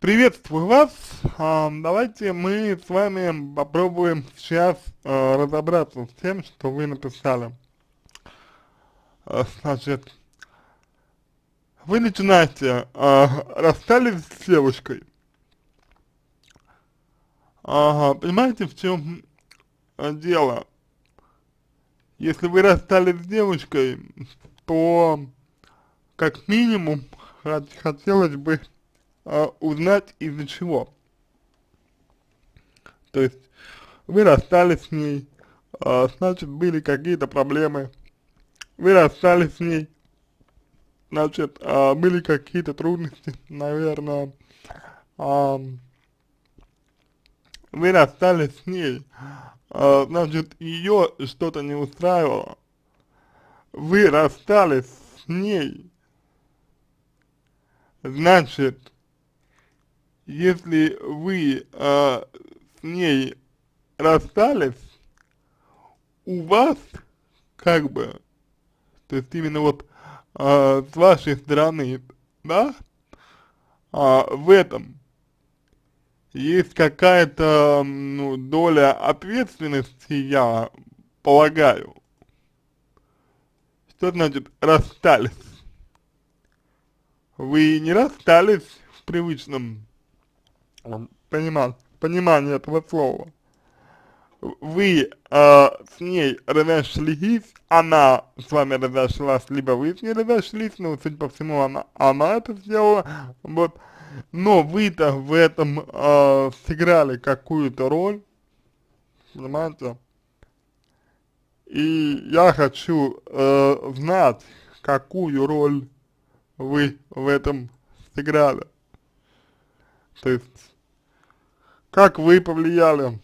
Приветствую вас. А, давайте мы с вами попробуем сейчас а, разобраться с тем, что вы написали. А, значит, вы начинаете, а, расстались с девушкой. Ага, понимаете, в чем а, дело? Если вы расстались с девушкой, то как минимум хотелось бы а, узнать из-за чего. То есть вы расстались с ней, а, значит были какие-то проблемы, вы расстались с ней, значит а, были какие-то трудности, наверное, вы расстались с ней, значит ее что-то не устраивало, вы расстались с ней, значит, если вы э, с ней расстались, у вас как бы, то есть именно вот э, с вашей стороны, да, э, в этом есть какая-то ну, доля ответственности, я полагаю. Что значит расстались? Вы не расстались в привычном понимание, понимание этого слова. Вы э, с ней разошлись, она с вами разошлась, либо вы с ней разошлись, но, судя по всему, она, она это сделала, вот. Но вы-то в этом э, сыграли какую-то роль, понимаете? И я хочу э, знать, какую роль вы в этом сыграли. То есть, как вы повлияли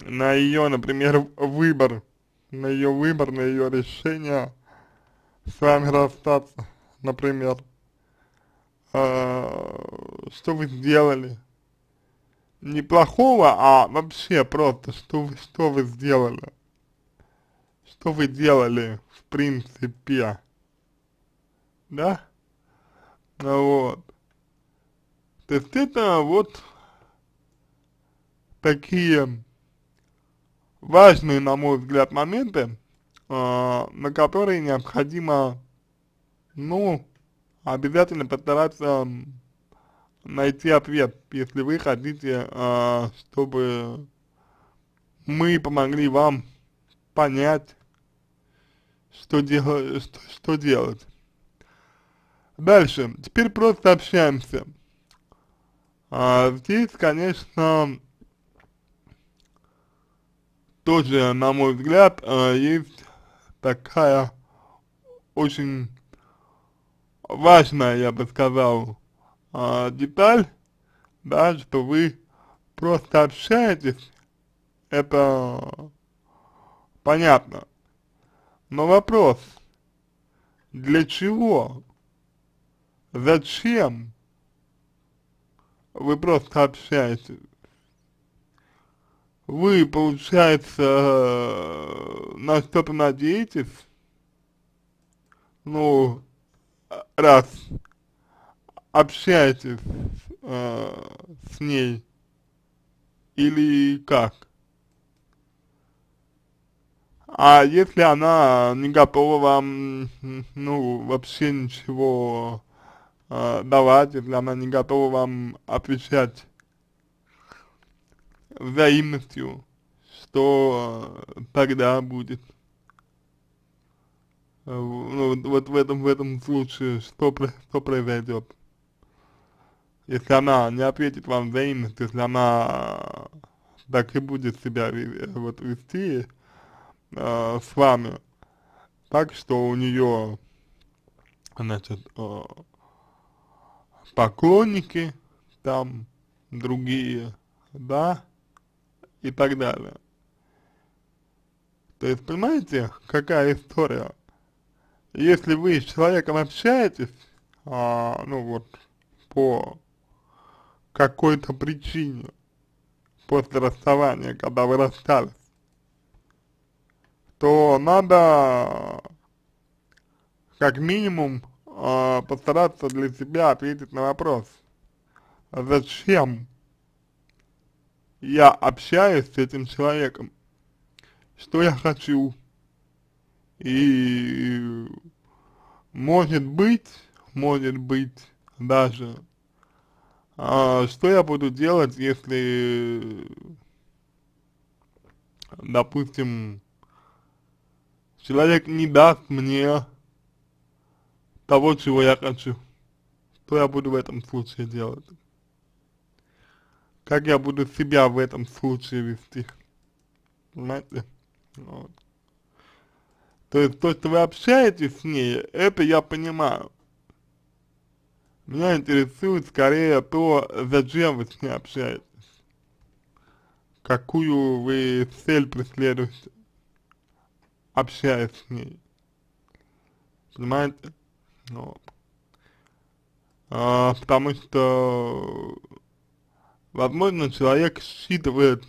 на ее, например, выбор, на ее выбор, на ее решение с вами расстаться, например? А, что вы сделали? Неплохого, а вообще просто, что вы, что вы сделали? Что вы делали, в принципе? Да? Ну вот. То есть это вот такие важные, на мой взгляд, моменты, э, на которые необходимо, ну, обязательно постараться найти ответ, если вы хотите, э, чтобы мы помогли вам понять, что, дел что, что делать. Дальше. Теперь просто общаемся. А, здесь, конечно, тоже, на мой взгляд, э, есть такая очень важная, я бы сказал, э, деталь, да, что вы просто общаетесь, это понятно. Но вопрос, для чего, зачем вы просто общаетесь? вы, получается, э, на что-то надеетесь, ну, раз общаетесь э, с ней, или как? А если она не готова вам, ну, вообще ничего э, давать, если она не готова вам отвечать взаимностью, что э, тогда будет? Э, ну, вот, вот в этом, в этом случае, что, что произойдет? Если она не ответит вам взаимностью, если она э, так и будет себя вот вести э, с вами, так что у нее, значит, э, поклонники там другие, да, и так далее. То есть, понимаете, какая история? Если вы с человеком общаетесь, а, ну вот, по какой-то причине, после расставания, когда вы расстались, то надо как минимум э, постараться для себя ответить на вопрос, «А зачем я общаюсь с этим человеком, что я хочу. И может быть, может быть даже, а, что я буду делать, если, допустим, человек не даст мне того, чего я хочу. Что я буду в этом случае делать? как я буду себя в этом случае вести. Понимаете? Ну вот. То есть то, что вы общаетесь с ней, это я понимаю. Меня интересует скорее то, зачем вы с ней общаетесь. Какую вы цель преследуете, общаясь с ней. Понимаете? Ну вот. А, потому что Возможно, человек считывает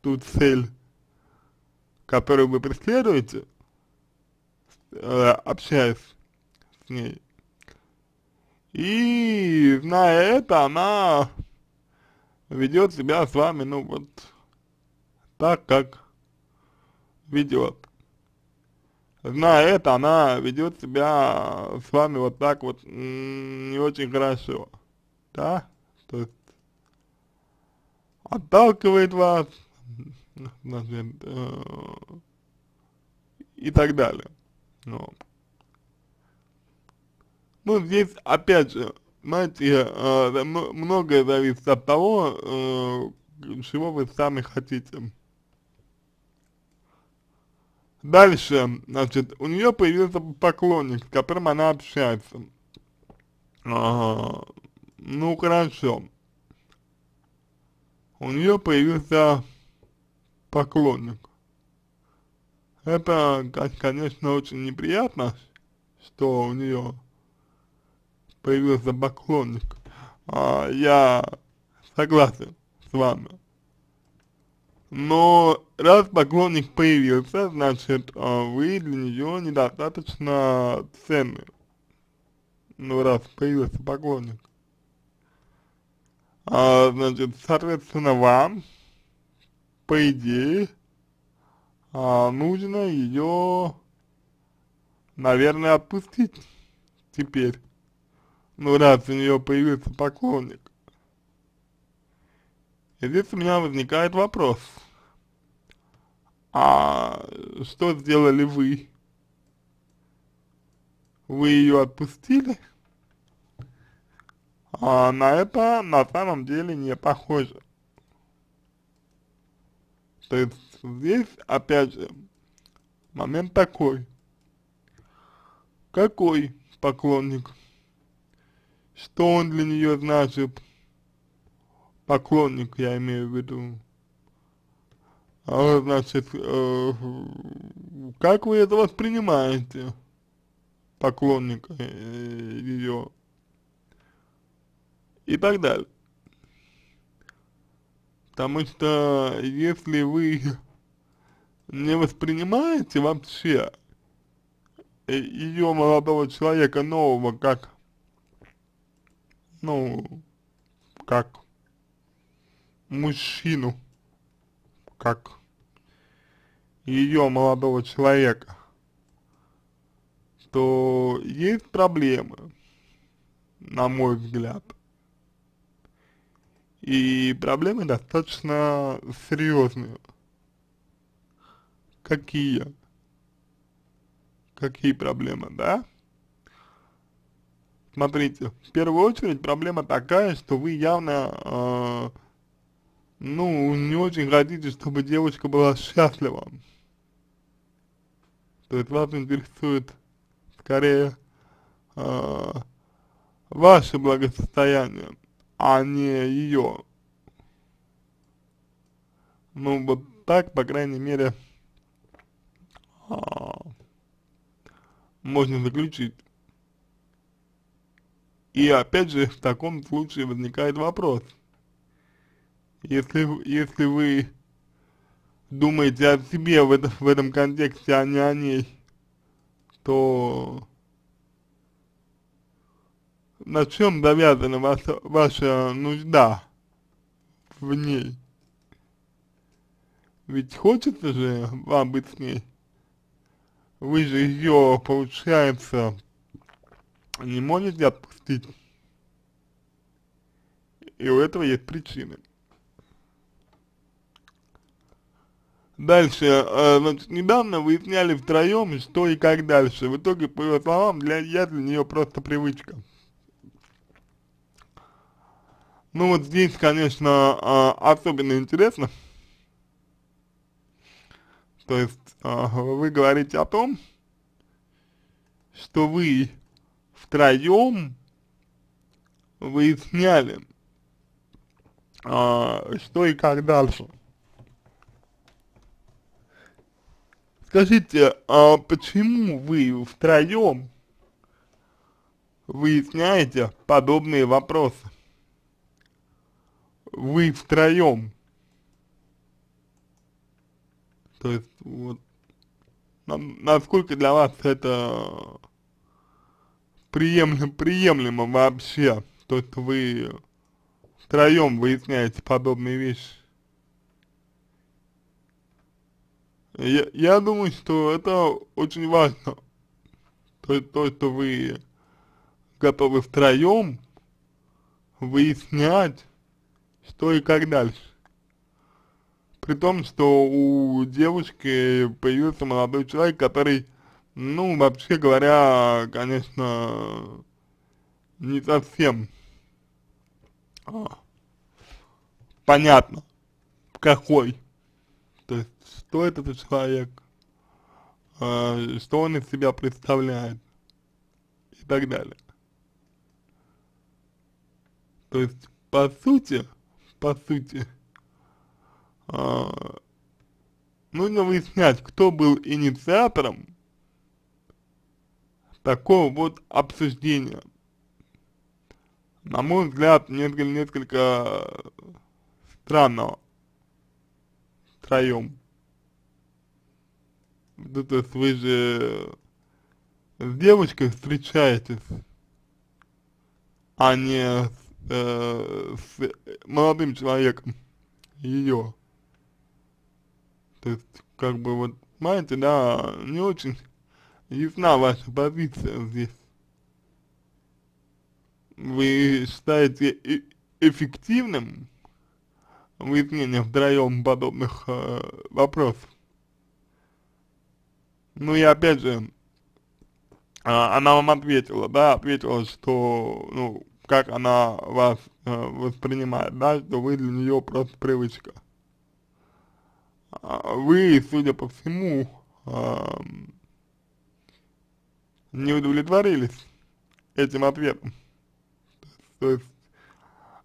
ту цель, которую вы преследуете, э, общаясь с ней. И, зная это, она ведет себя с вами, ну вот, так, как ведет. Зная это, она ведет себя с вами вот так вот не очень хорошо, да? То есть отталкивает вас, значит, э, и так далее. Но. Ну, здесь, опять же, знаете, э, многое зависит от того, э, чего вы сами хотите. Дальше, значит, у нее появился поклонник, с которым она общается. А, ну, хорошо у нее появился поклонник. Это, конечно, очень неприятно, что у нее появился поклонник. А, я согласен с вами. Но раз поклонник появился, значит, а, вы для нее недостаточно ценны. Ну, раз появился поклонник. А, значит, соответственно, вам, по идее, а, нужно ее, наверное, отпустить теперь. Ну, раз у нее появился поклонник. И здесь у меня возникает вопрос. А что сделали вы? Вы ее отпустили? а, на это на самом деле не похоже. То есть здесь, опять же, момент такой. Какой поклонник? Что он для нее значит? Поклонник, я имею в виду. А, значит, э, как вы это воспринимаете? Поклонника э, ее? и так далее. Потому что если вы не воспринимаете вообще ее молодого человека нового как, ну, как мужчину, как ее молодого человека, то есть проблемы, на мой взгляд и проблемы достаточно серьезные. Какие? Какие проблемы, да? Смотрите, в первую очередь проблема такая, что вы явно, э, ну, не очень хотите, чтобы девочка была счастлива. То есть вас интересует скорее э, ваше благосостояние а не ее. Ну, вот так, по крайней мере, а, можно заключить. И опять же, в таком случае возникает вопрос. Если, если вы думаете о себе в, это, в этом контексте, а не о ней, то на чем завязана ваша, ваша нужда в ней. Ведь хочется же вам быть с ней. Вы же ее, получается, не можете отпустить. И у этого есть причины. Дальше, э, значит, недавно сняли втроем, что и как дальше. В итоге, по его словам, для, я для нее просто привычка. Ну вот здесь, конечно, а, особенно интересно. То есть а, вы говорите о том, что вы втроем выясняли, а, что и как дальше. Скажите, а почему вы втроем выясняете подобные вопросы? вы втроем. То есть, вот, насколько для вас это приемлемо, приемлемо вообще, то есть вы втроем выясняете подобные вещи. Я, я думаю, что это очень важно. То есть то, что вы готовы втроем выяснять что и как дальше. При том, что у девушки появился молодой человек, который, ну, вообще говоря, конечно, не совсем а, понятно, какой. То есть, что это за человек, а, что он из себя представляет и так далее. То есть, по сути, по сути. А, нужно выяснять, кто был инициатором такого вот обсуждения. На мой взгляд, несколько, несколько странного втроем. Вот это вы же с девочкой встречаетесь, а не с э, с молодым человеком ее. То есть, как бы вот, понимаете, да, не очень ясна ваша позиция здесь. Вы считаете э эффективным выяснение втроем подобных э, вопросов? Ну и опять же, а, она вам ответила, да, ответила, что, ну, как она вас э, воспринимает, да, что вы для нее просто привычка. А вы, судя по всему, э, не удовлетворились этим ответом. То есть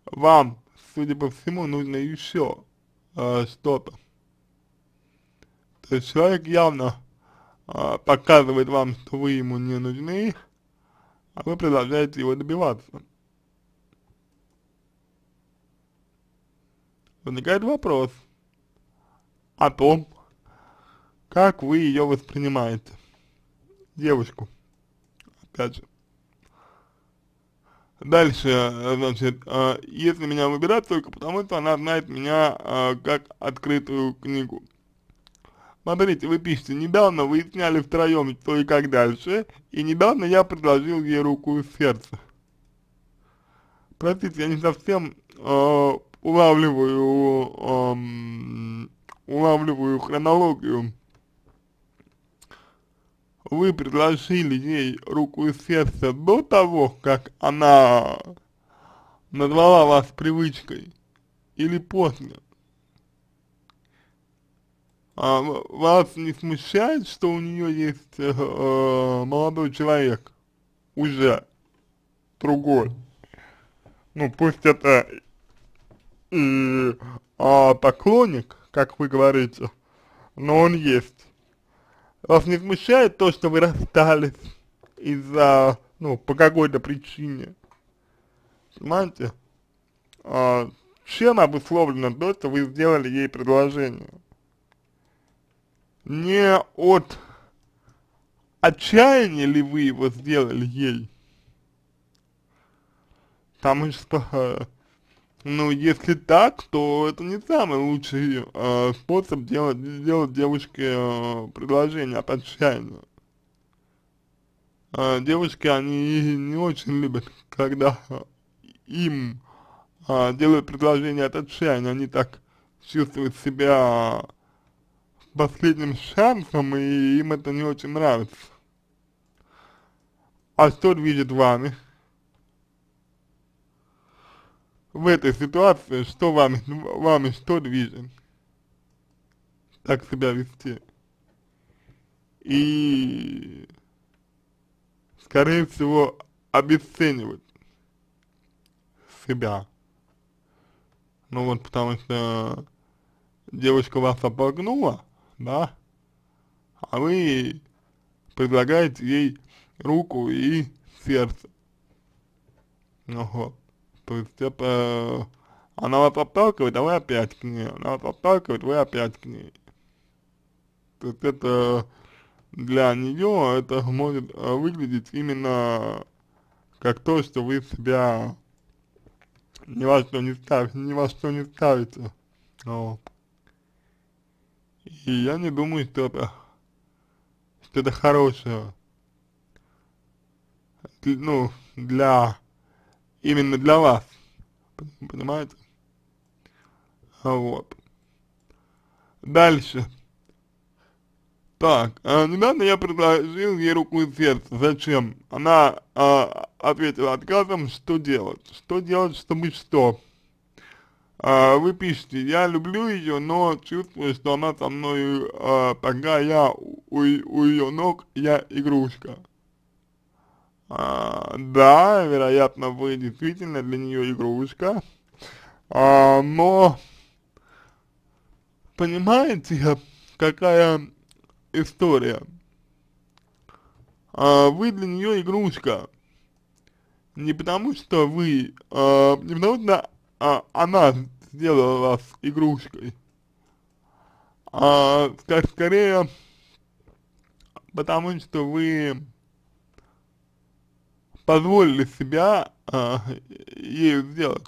вам, судя по всему, нужно еще э, что-то. То есть человек явно э, показывает вам, что вы ему не нужны, а вы продолжаете его добиваться. возникает вопрос о том, как вы ее воспринимаете, девушку, опять же. Дальше, значит, э, если меня выбирать только потому, что она знает меня э, как открытую книгу. Смотрите, вы пишете, недавно выясняли втроем, что и как дальше, и недавно я предложил ей руку и сердце. Простите, я не совсем э, улавливаю, эм, улавливаю хронологию. Вы предложили ей руку и сердце до того, как она назвала вас привычкой, или после? А, вас не смущает, что у нее есть э, молодой человек уже другой? Ну пусть это и а, поклонник, как вы говорите, но он есть. Вас не смущает то, что вы расстались из-за, ну, по какой-то причине? Понимаете? А, чем обусловлено то, что вы сделали ей предложение? Не от отчаяния ли вы его сделали ей? Потому что э, ну, если так, то это не самый лучший э, способ делать, делать девушке э, предложение по Э, девушки, они не очень любят, когда им э, делают предложение от отчаяния, они так чувствуют себя последним шансом, и им это не очень нравится. А что видит вами? в этой ситуации, что вам, вам что движет, так себя вести. И, скорее всего, обесценивать себя. Ну вот, потому что девушка вас обогнула, да, а вы предлагаете ей руку и сердце. Ну вот. То есть это... Она вас отталкивает, а вы опять к ней. Она вас отталкивает, вы опять к ней. То есть это... Для нее это может э, выглядеть именно как то, что вы себя ни во что не ставите, ни во что не ставите. Ну вот. И я не думаю, что это, что это хорошее. Ну, для именно для вас. Понимаете? А вот. Дальше. Так, э, недавно я предложил ей руку и сердце. Зачем? Она э, ответила отказом, что делать? Что делать, чтобы что? Э, вы пишете, я люблю ее, но чувствую, что она со мной, э, пока я у, у ее ног, я игрушка. А, да, вероятно, вы действительно для нее игрушка, а, но понимаете, какая история? А, вы для нее игрушка. Не потому что вы, а, не потому что а, она сделала вас игрушкой, а, скорее потому что вы позволили себя а, ею сделать.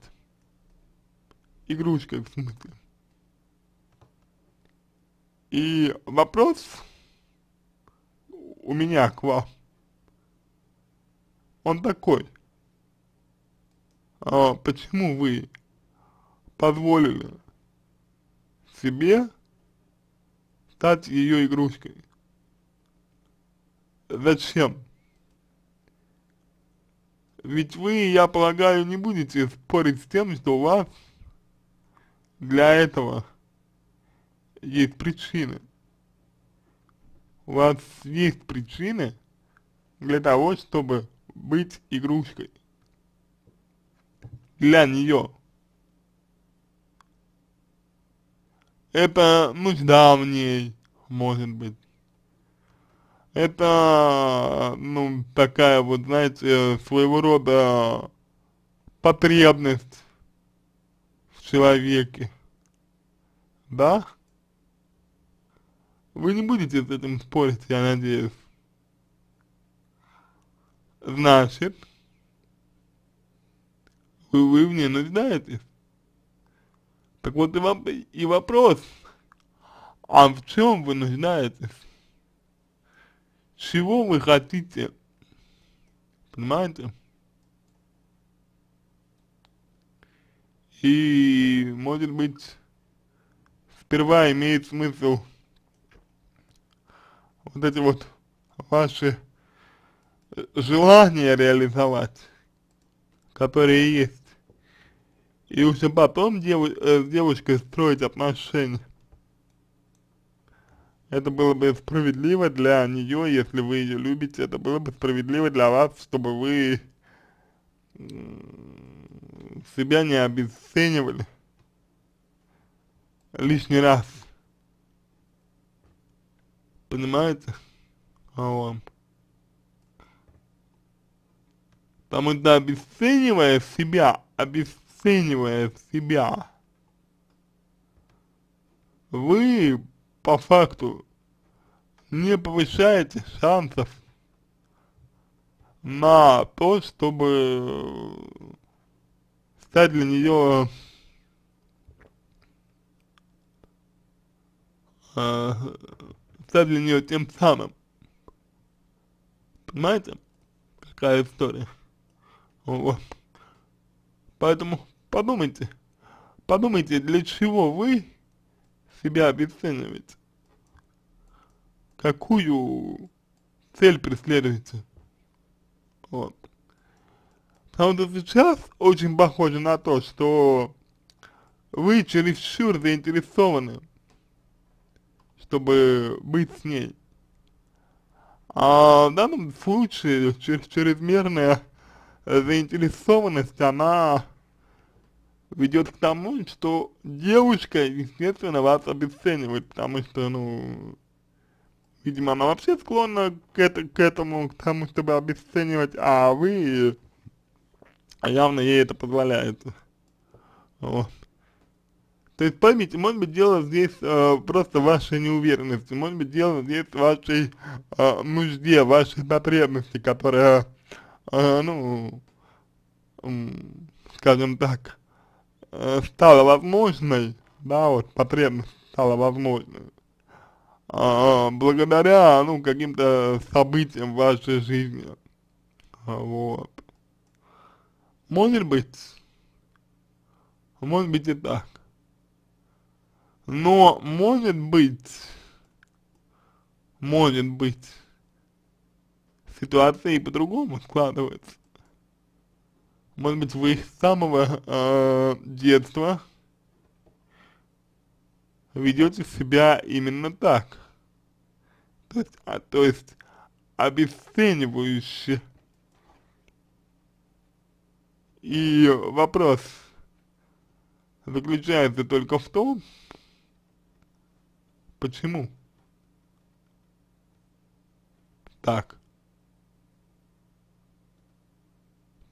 Игрушкой в смысле. И вопрос у меня к вам, он такой. А, почему вы позволили себе стать ее игрушкой? Зачем? Ведь вы, я полагаю, не будете спорить с тем, что у вас для этого есть причины. У вас есть причины для того, чтобы быть игрушкой. Для нее. Это нужда в ней, может быть это, ну, такая вот, знаете, своего рода потребность в человеке, да? Вы не будете с этим спорить, я надеюсь. Значит, вы, вы в ней нуждаетесь. Так вот и, воп и вопрос, а в чем вы нуждаетесь? Чего вы хотите? Понимаете? И, может быть, сперва имеет смысл вот эти вот ваши э, желания реализовать, которые есть. И уже потом дев, э, с девушкой строить отношения. Это было бы справедливо для нее, если вы ее любите, это было бы справедливо для вас, чтобы вы себя не обесценивали лишний раз. Понимаете? Вот. Потому что обесценивая себя, обесценивая себя, вы по факту не повышаете шансов на то, чтобы стать для нее э, стать для нее э, тем самым. Понимаете, какая история? Вот. Поэтому подумайте, подумайте, для чего вы себя обесцениваете? Какую цель преследуете? Вот. Потому что сейчас очень похоже на то, что вы чересчур заинтересованы, чтобы быть с ней. А в данном случае чрезмерная заинтересованность, она ведет к тому, что девушка, естественно, вас обесценивает, потому что, ну, видимо, она вообще склонна к, это, к этому, к тому, чтобы обесценивать, а вы явно ей это позволяет. Вот. То есть, поймите, может быть, дело здесь э, просто вашей неуверенности, может быть, дело здесь вашей э, нужде, вашей потребности, которая, э, ну, э, скажем так, стало э, возможной, да, вот потребность стала возможной, э, благодаря, ну, каким-то событиям в вашей жизни, а, вот. Может быть, может быть и так. Но может быть, может быть, ситуация и по-другому складывается. Может быть, вы с самого э, детства ведете себя именно так. То есть, а, то есть обесценивающе. И вопрос заключается только в том, почему так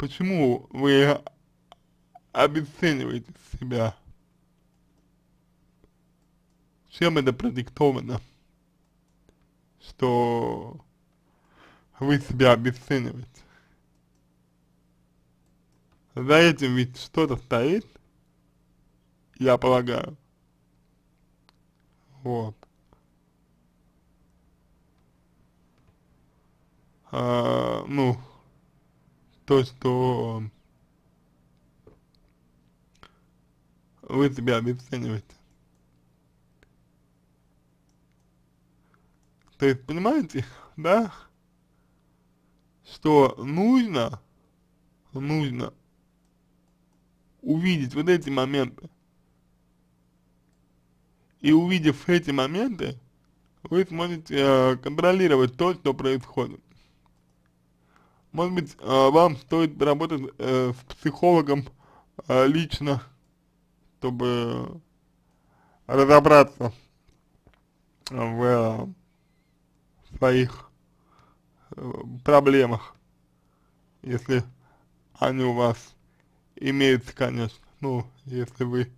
Почему вы обесцениваете себя? Чем это продиктовано? Что вы себя обесцениваете? За этим ведь что-то стоит, я полагаю. Вот. А, ну, то, что э, вы себя обесцениваете. То есть, понимаете, да, что нужно, нужно увидеть вот эти моменты. И увидев эти моменты, вы сможете э, контролировать то, что происходит. Может быть, э, вам стоит работать э, с психологом э, лично, чтобы разобраться в своих проблемах, если они у вас имеются, конечно, ну, если вы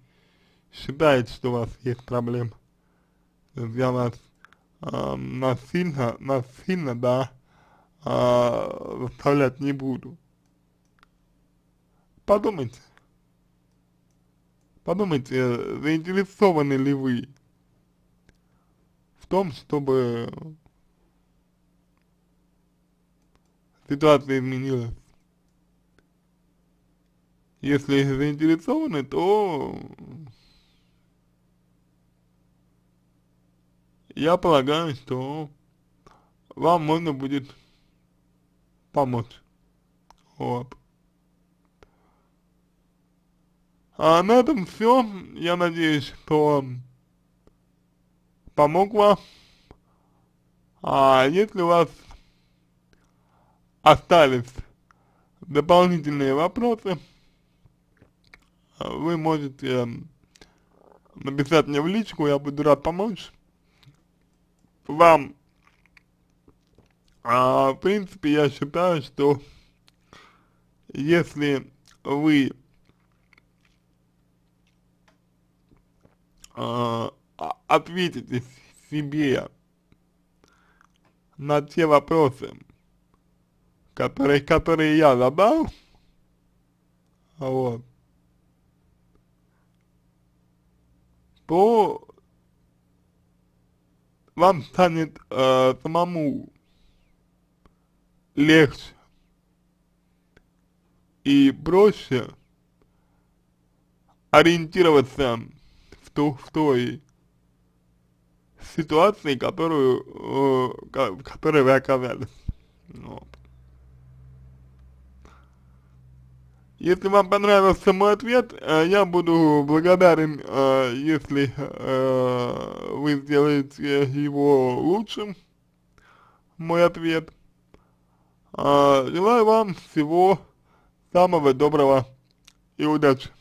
считаете, что у вас есть проблемы. Я вас э, насильно, насильно, да, а, выставлять не буду. Подумайте. Подумайте, э, заинтересованы ли вы в том, чтобы ситуация изменилась. Если заинтересованы, то я полагаю, что вам можно будет помочь. Вот. А на этом все. Я надеюсь, что помогло. А если у вас остались дополнительные вопросы, вы можете написать мне в личку, я буду рад помочь вам а, в принципе, я считаю, что если вы а, ответите себе на те вопросы, которые, которые я задал, вот, то вам станет э, самому легче. И проще ориентироваться в, ту, в той ситуации, которую, э, в которой вы оказались. Ну вот. Если вам понравился мой ответ, э, я буду благодарен, э, если э, вы сделаете его лучшим, мой ответ. Lila vam sivo samove dobrova i udać.